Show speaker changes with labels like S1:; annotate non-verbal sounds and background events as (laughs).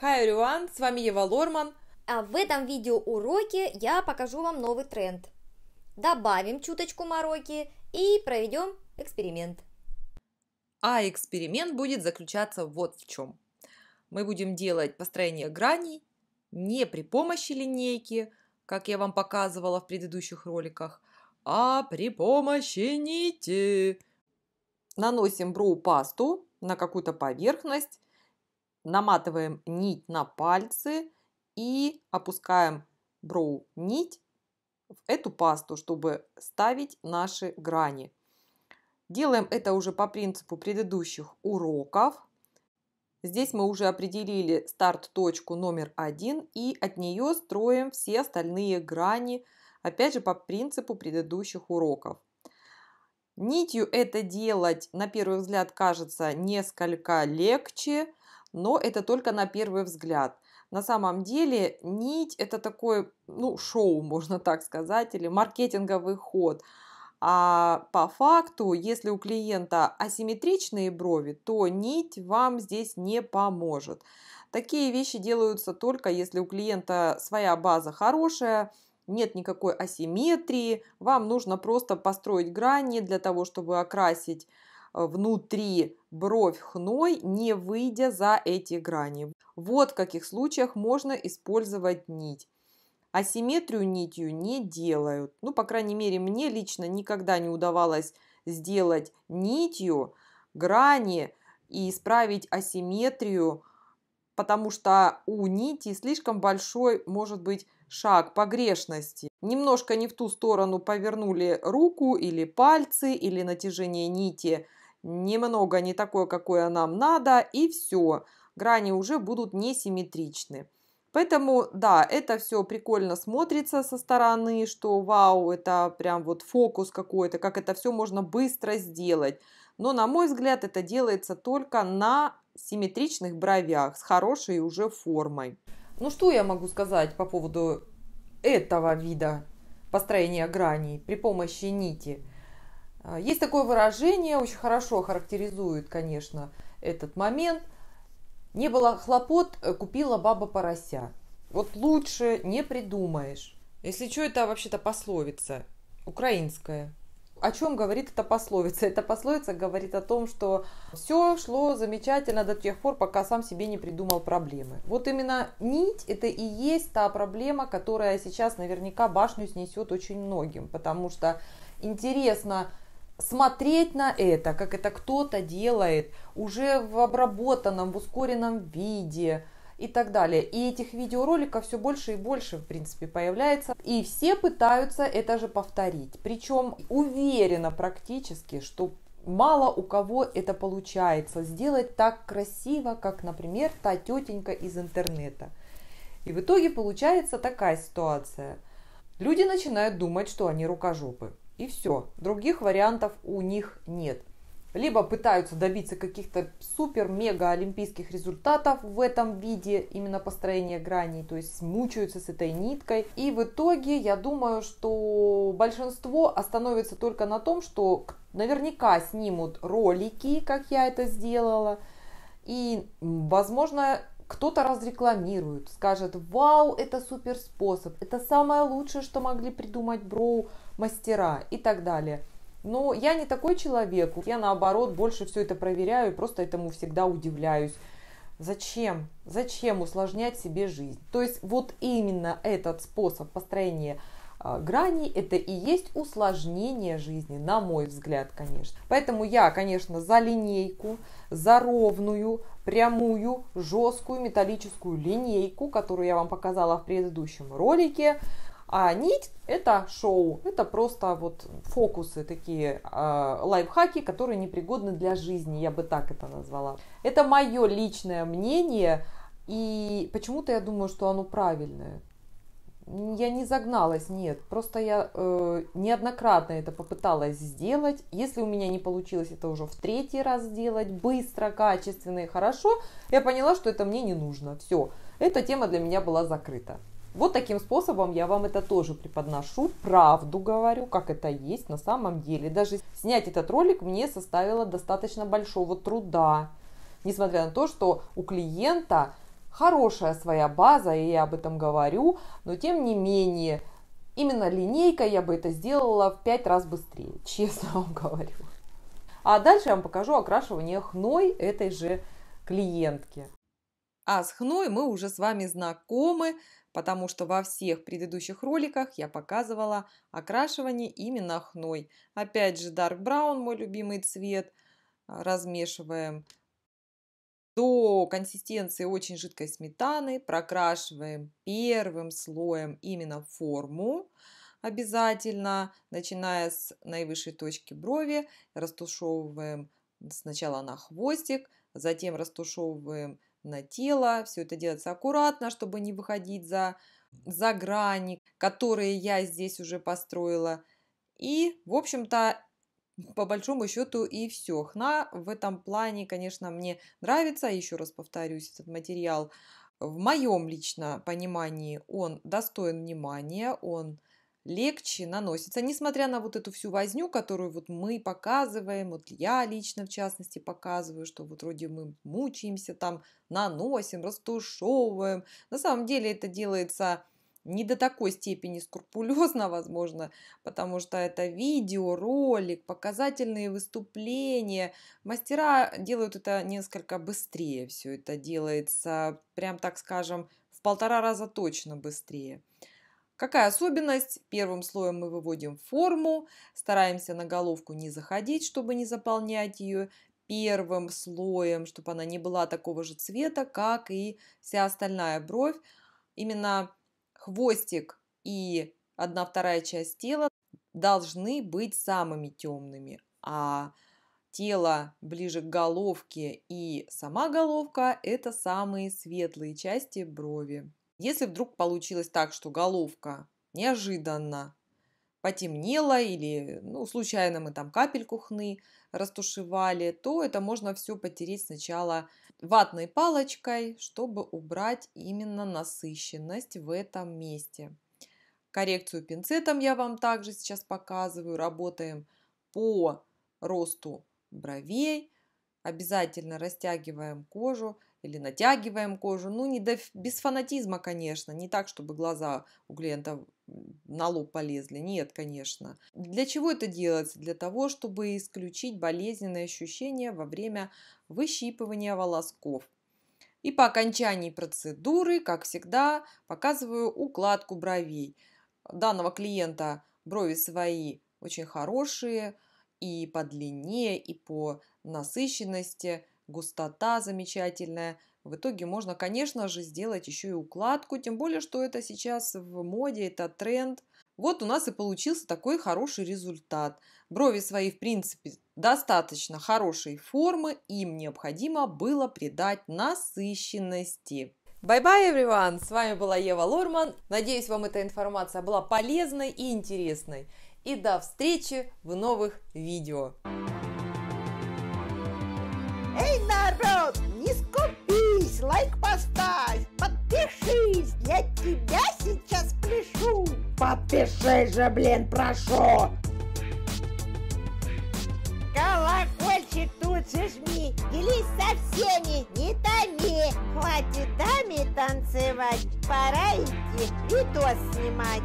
S1: Хай, everyone, с вами Ева Лорман. А в этом видеоуроке я покажу вам новый тренд. Добавим чуточку мороки и проведем эксперимент. А эксперимент будет заключаться вот в чем. Мы будем делать построение граней не при помощи линейки, как я вам показывала в предыдущих роликах, а при помощи нити. Наносим броу-пасту на какую-то поверхность наматываем нить на пальцы и опускаем броу нить в эту пасту, чтобы ставить наши грани. Делаем это уже по принципу предыдущих уроков. Здесь мы уже определили старт-точку номер один и от нее строим все остальные грани, опять же по принципу предыдущих уроков. Нитью это делать, на первый взгляд, кажется несколько легче, но это только на первый взгляд. На самом деле нить это такой, ну, шоу, (laughs) можно так сказать, или маркетинговый ход. А по факту, если у клиента асимметричные брови, то нить вам здесь не поможет. Такие вещи делаются только если у клиента своя база хорошая, нет никакой асимметрии, вам нужно просто построить грани для того, чтобы окрасить Э, внутри бровь хной, не выйдя за эти грани. Вот в каких случаях можно использовать нить. Асимметрию нитью не делают. Ну, по крайней мере, мне лично никогда не удавалось сделать нитью грани и исправить асимметрию, потому что у нити слишком большой, может быть, шаг погрешности. Немножко не в ту сторону повернули руку или пальцы, или натяжение нити – немного не такое, какое нам надо, и все. Грани уже будут несимметричны. Поэтому, да, это все прикольно смотрится со стороны, что вау, это прям вот фокус какой-то, как это все можно быстро сделать. Но, на мой взгляд, это делается только на симметричных бровях с хорошей уже формой. Ну что я могу сказать по поводу этого вида построения граней при помощи нити? А, есть такое выражение, очень хорошо характеризует, конечно, этот момент. Не было хлопот, э, купила баба порося. Вот лучше не придумаешь. Если что, это вообще-то пословица украинская. О чем говорит эта пословица? Эта пословица говорит о том, что все шло замечательно до тех пор, пока сам себе не придумал проблемы. Вот именно нить это и есть та проблема, которая сейчас наверняка башню снесет очень многим, потому что интересно смотреть на это, как это кто-то делает уже в обработанном, в ускоренном виде и так далее. И этих видеороликов все больше и больше, в принципе, появляется. И все пытаются это же повторить. Причем уверена практически, что мало у кого это получается сделать так красиво, как, например, та тетенька из интернета. И в итоге получается такая ситуация. Люди начинают думать, что они рукожопы. И все. Других вариантов у них нет. Либо пытаются добиться каких-то супер-мега-олимпийских результатов в этом виде именно построения граней, то есть мучаются с этой ниткой. И в итоге я думаю, что большинство остановится только на том, что наверняка снимут ролики, как я это сделала, и, возможно, кто-то разрекламирует, скажет, вау, это супер способ, это самое лучшее, что могли придумать Броу, мастера и так далее. Но я не такой человек, я наоборот больше все это проверяю просто этому всегда удивляюсь. Зачем? Зачем усложнять себе жизнь? То есть вот именно этот способ построения а, граней это и есть усложнение жизни, на мой взгляд, конечно. Поэтому я, конечно, за линейку, за ровную, прямую, жесткую металлическую линейку, которую я вам показала в предыдущем ролике. А нить – это шоу, это просто вот фокусы, такие э, лайфхаки, которые непригодны для жизни, я бы так это назвала. Это мое личное мнение, и почему-то я думаю, что оно правильное. Я не загналась, нет, просто я э, неоднократно это попыталась сделать. Если у меня не получилось это уже в третий раз сделать, быстро, качественно и хорошо, я поняла, что это мне не нужно. Все, эта тема для меня была закрыта. Вот таким способом я вам это тоже преподношу, правду говорю, как это есть на самом деле. Даже снять этот ролик мне составило достаточно большого труда, несмотря на то, что у клиента хорошая своя база, и я об этом говорю, но тем не менее, именно линейкой я бы это сделала в пять раз быстрее, (laughs) честно вам говорю. А дальше я вам покажу окрашивание хной этой же клиентки. А с хной мы уже с вами знакомы, потому что во всех предыдущих роликах я показывала окрашивание именно хной. Опять же, Dark Brown, мой любимый цвет, а, размешиваем до консистенции очень жидкой сметаны, прокрашиваем первым слоем именно форму, обязательно, начиная с наивысшей точки брови, растушевываем сначала на хвостик, затем растушевываем на тело. Все это делается аккуратно, чтобы не выходить за, за грани, которые я здесь уже построила. И, в общем-то, по большому счету и все. Хна в этом плане, конечно, мне нравится. Еще раз повторюсь, этот материал в моем лично понимании он достоин внимания, он легче наносится, несмотря на вот эту всю возню, которую вот мы показываем, вот я лично в частности показываю, что вот вроде мы мучаемся там, наносим, растушевываем. На самом деле это делается не до такой степени скрупулезно, (laughs) возможно, потому что это видео, ролик, показательные выступления. Мастера делают это несколько быстрее, все это делается, прям так скажем, в полтора раза точно быстрее. Какая особенность? Первым слоем мы выводим форму, стараемся на головку не заходить, чтобы не заполнять ее первым слоем, чтобы она не была такого же цвета, как и вся остальная бровь. Именно хвостик и одна вторая часть тела должны быть самыми темными, а тело ближе к головке и сама головка – это самые светлые части брови. Если вдруг получилось так, что головка неожиданно потемнела или ну, случайно мы там капельку хны растушевали, то это можно все потереть сначала ватной палочкой, чтобы убрать именно насыщенность в этом месте. Коррекцию пинцетом я вам также сейчас показываю. Работаем по росту бровей. Обязательно растягиваем кожу или натягиваем кожу. Ну, не до, без фанатизма, конечно, не так, чтобы глаза у клиента на лоб полезли. Нет, конечно. Для чего это делается? Для того, чтобы исключить болезненные ощущения во время выщипывания волосков. И по окончании процедуры, как всегда, показываю укладку бровей. Данного клиента брови свои очень хорошие и по длине, и по насыщенности – густота замечательная. В итоге можно, конечно же, сделать еще и укладку, тем более, что это сейчас в моде, это тренд. Вот у нас и получился такой хороший результат. Брови свои, в принципе, достаточно хорошей формы, им необходимо было придать насыщенности. Bye-bye, everyone! С вами была Ева Лорман. Надеюсь, вам эта информация была полезной и интересной. И до встречи в новых видео! Подпишись, лайк поставь, подпишись, я тебя сейчас пляшу. Подпишись же, блин, прошу. Колокольчик тут же жми, делись со всеми, не томи. Хватит даме танцевать, пора идти видос снимать.